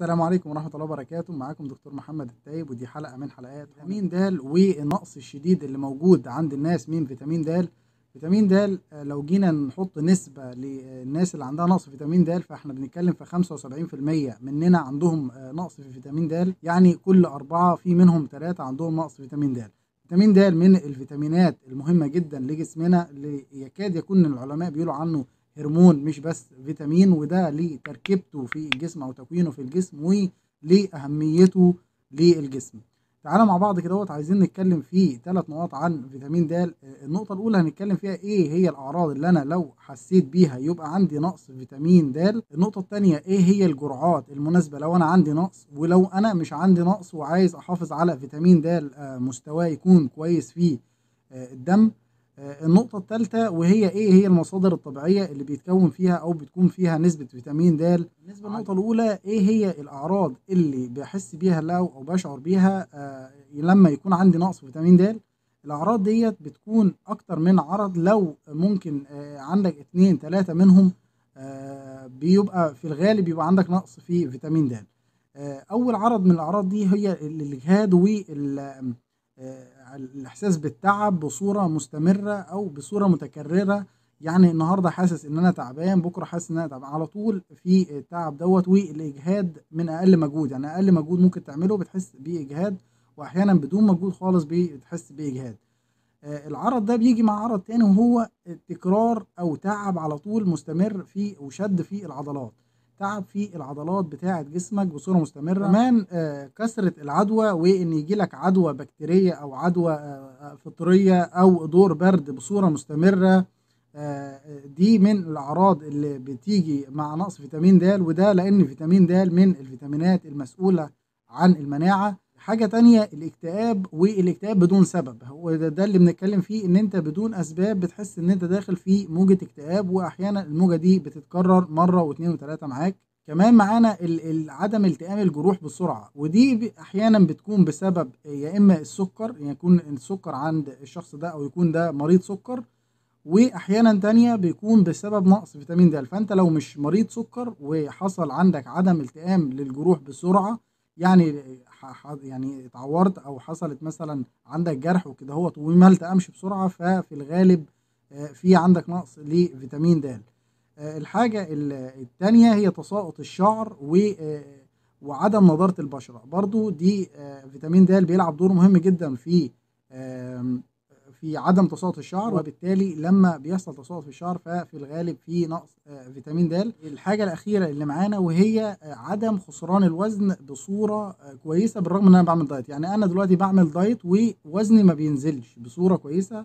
السلام عليكم ورحمة الله وبركاته معاكم دكتور محمد التايب ودي حلقة من حلقات فيتامين د والنقص الشديد اللي موجود عند الناس من فيتامين د فيتامين د آه، لو جينا نحط نسبة للناس اللي عندها نقص فيتامين د فاحنا بنتكلم في 75% مننا عندهم آه، نقص في فيتامين د يعني كل أربعة في منهم ثلاثة عندهم نقص فيتامين د فيتامين د من الفيتامينات المهمة جدا لجسمنا اللي يكاد يكون العلماء بيقولوا عنه هرمون مش بس فيتامين وده لتركيبته في الجسم او تكوينه في الجسم ولاهميته للجسم تعالى مع بعض كده كدهوت عايزين نتكلم في ثلاث نقاط عن فيتامين د النقطه الاولى هنتكلم فيها ايه هي الاعراض اللي انا لو حسيت بيها يبقى عندي نقص فيتامين د النقطه الثانيه ايه هي الجرعات المناسبه لو انا عندي نقص ولو انا مش عندي نقص وعايز احافظ على فيتامين د آه، مستواه يكون كويس في آه، الدم آه، النقطة الثالثة وهي ايه هي المصادر الطبيعية اللي بيتكون فيها او بتكون فيها نسبة فيتامين د بالنسبة للنقطة الاولى ايه هي الاعراض اللي بحس بيها لو او بشعر بيها آه لما يكون عندي نقص فيتامين د الاعراض ديت بتكون اكتر من عرض لو ممكن آه عندك اتنين تلاتة منهم آه بيبقى في الغالب يبقى عندك نقص في فيتامين د آه، اول عرض من الاعراض دي هي الاجهاد وال آه، الاحساس بالتعب بصوره مستمره او بصوره متكرره يعني النهارده حاسس ان انا تعبان بكره حاسس ان انا تعبان على طول في التعب دوت والاجهاد من اقل مجهود يعني اقل مجهود ممكن تعمله بتحس بيه اجهاد واحيانا بدون مجهود خالص بتحس بيه اجهاد آه، العرض ده بيجي مع عرض تاني وهو تكرار او تعب على طول مستمر في وشد في العضلات تعب في العضلات بتاعه جسمك بصوره مستمره كمان كسرة آه، كثره العدوى وان يجي لك عدوى بكتيريه او عدوى آه، آه، فطريه او دور برد بصوره مستمره دي من الاعراض اللي بتيجي مع نقص فيتامين د وده لان فيتامين د من الفيتامينات المسؤوله عن المناعه حاجه تانية الاكتئاب والاكتئاب بدون سبب هو ده, ده اللي بنتكلم فيه ان انت بدون اسباب بتحس ان انت داخل في موجه اكتئاب واحيانا الموجه دي بتتكرر مره واثنين وثلاثه معاك كمان معانا عدم التئام الجروح بسرعه ودي احيانا بتكون بسبب يا اما السكر يعني يكون السكر عند الشخص ده او يكون ده مريض سكر واحيانا تانية بيكون بسبب نقص فيتامين د فانت لو مش مريض سكر وحصل عندك عدم التئام للجروح بسرعه يعني يعني اتعورت او حصلت مثلا عندك جرح وكده هو وملت امشي بسرعه ففي الغالب آه، في عندك نقص لفيتامين د آه، الحاجه الثانيه هي تساقط الشعر و آه، وعدم نضاره البشره برضو دي فيتامين د بيلعب دور مهم جدا في في عدم تساقط الشعر وبالتالي لما بيحصل تساقط في الشعر ففي الغالب في نقص آه، فيتامين د الحاجه الاخيره اللي معانا وهي آه، عدم خسران الوزن بصوره آه، كويسه بالرغم ان انا بعمل دايت يعني انا دلوقتي بعمل دايت ووزني ما بينزلش بصوره كويسه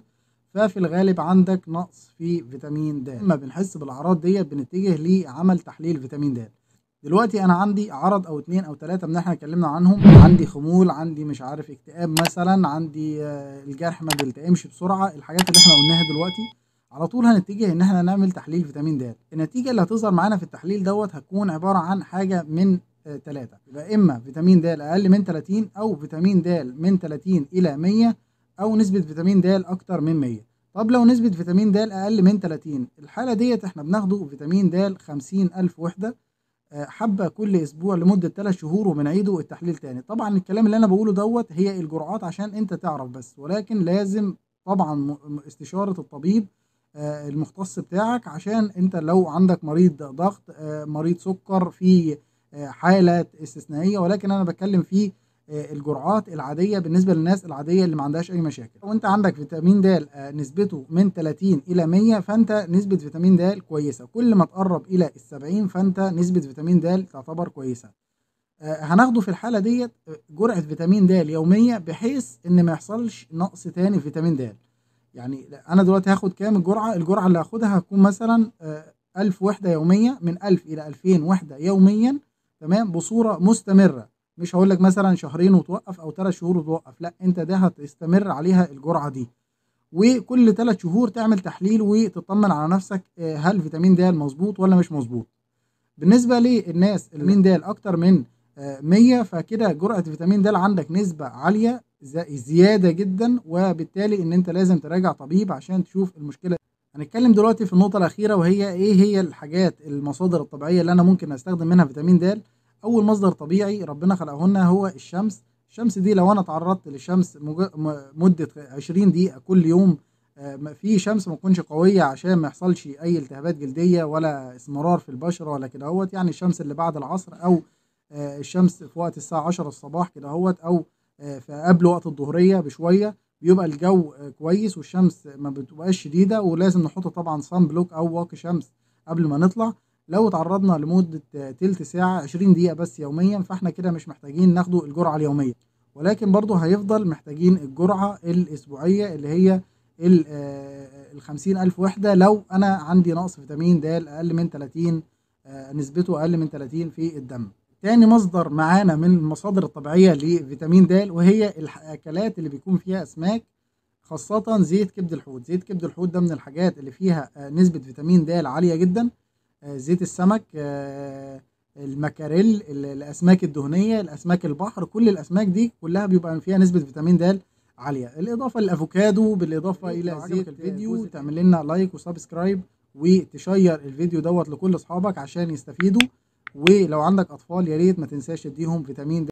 ففي الغالب عندك نقص في فيتامين د لما بنحس بالاعراض ديت بنتجه لعمل تحليل فيتامين د دلوقتي انا عندي عرض او اتنين او تلاتة من احنا اتكلمنا عنهم عندي خمول عندي مش عارف اكتئاب مثلا عندي آه، الجرح ما بيلتئمش بسرعه الحاجات اللي احنا قلناها دلوقتي على طول هنتجه ان احنا نعمل تحليل فيتامين د النتيجه اللي هتظهر معانا في التحليل دوت هتكون عباره عن حاجه من ثلاثة آه، يبقى اما فيتامين د اقل من 30 او فيتامين د من 30 الى 100 او نسبه فيتامين د اكتر من 100 طب لو نسبه فيتامين د اقل من 30 الحاله ديت احنا بناخده فيتامين د 50000 وحده حبه كل اسبوع لمده 3 شهور وبنعيده التحليل تاني طبعا الكلام اللي انا بقوله دوت هي الجرعات عشان انت تعرف بس ولكن لازم طبعا استشاره الطبيب آه، المختص بتاعك عشان انت لو عندك مريض ضغط آه، مريض سكر في آه، حالة استثنائية ولكن أنا بتكلم فيه آه، الجرعات العاديه بالنسبه للناس العاديه اللي ما عندهاش اي مشاكل لو انت عندك فيتامين د آه، نسبته من 30 الى 100 فانت نسبه فيتامين د كويسه كل ما تقرب الى ال 70 فانت نسبه فيتامين د تعتبر كويسه آه، هناخده في الحاله ديت جرعه فيتامين د يوميه بحيث ان ما يحصلش نقص تاني في فيتامين د يعني انا دلوقتي هاخد كام الجرعه الجرعه اللي هاخدها هتكون مثلا 1000 وحده يوميه من 1000 الى 2000 وحده يوميا تمام بصوره مستمره مش هقول لك مثلا شهرين وتوقف او ثلاث شهور وتوقف لا انت ده هتستمر عليها الجرعه دي وكل ثلاث شهور تعمل تحليل وتطمن على نفسك آه، هل فيتامين د مظبوط ولا مش مظبوط بالنسبه للناس اللي الفيتامين د اكتر من 100 آه، فكده جرعه فيتامين د عندك نسبه عاليه زياده جدا وبالتالي ان انت لازم تراجع طبيب عشان تشوف المشكله هنتكلم دلوقتي في النقطه الاخيره وهي ايه هي الحاجات المصادر الطبيعيه اللي انا ممكن استخدم منها فيتامين د أول مصدر طبيعي ربنا خلقه لنا هو الشمس الشمس دي لو أنا تعرضت للشمس مدة 20 دقيقة كل يوم آه، في شمس ما تكونش قوية عشان ما يحصلش أي التهابات جلدية ولا اسمرار في البشرة ولا كده اهوت يعني الشمس اللي بعد العصر أو آه، الشمس في وقت الساعة 10 الصباح كده اهوت أو آه، في قبل وقت الظهرية بشوية بيبقى الجو كويس والشمس ما بتبقاش شديدة ولازم نحط طبعا صن بلوك أو واقي شمس قبل ما نطلع لو اتعرضنا لمدة تلت ساعة 20 دقيقة بس يوميا فاحنا كده مش محتاجين ناخده الجرعة اليومية ولكن برضه هيفضل محتاجين الجرعة الأسبوعية اللي هي ال 50 آه، ألف وحدة لو أنا عندي نقص فيتامين د أقل من 30 آه، نسبته أقل من 30 في الدم. تاني مصدر معانا من المصادر الطبيعية لفيتامين د وهي الأكلات اللي بيكون فيها أسماك خاصة زيت كبد الحوت، زيت كبد الحوت ده من الحاجات اللي فيها آه، نسبة فيتامين د عالية جدا آه، زيت السمك آه، المكاريل الاسماك الدهنيه الاسماك البحر كل الاسماك دي كلها بيبقى فيها نسبه فيتامين د عاليه الاضافه للافوكادو بالاضافه إيه، الى زيت الفيديو تعمل لنا لايك وسبسكرايب وتشير الفيديو دوت لكل اصحابك عشان يستفيدوا ولو عندك اطفال يا ريت ما تنساش تديهم فيتامين د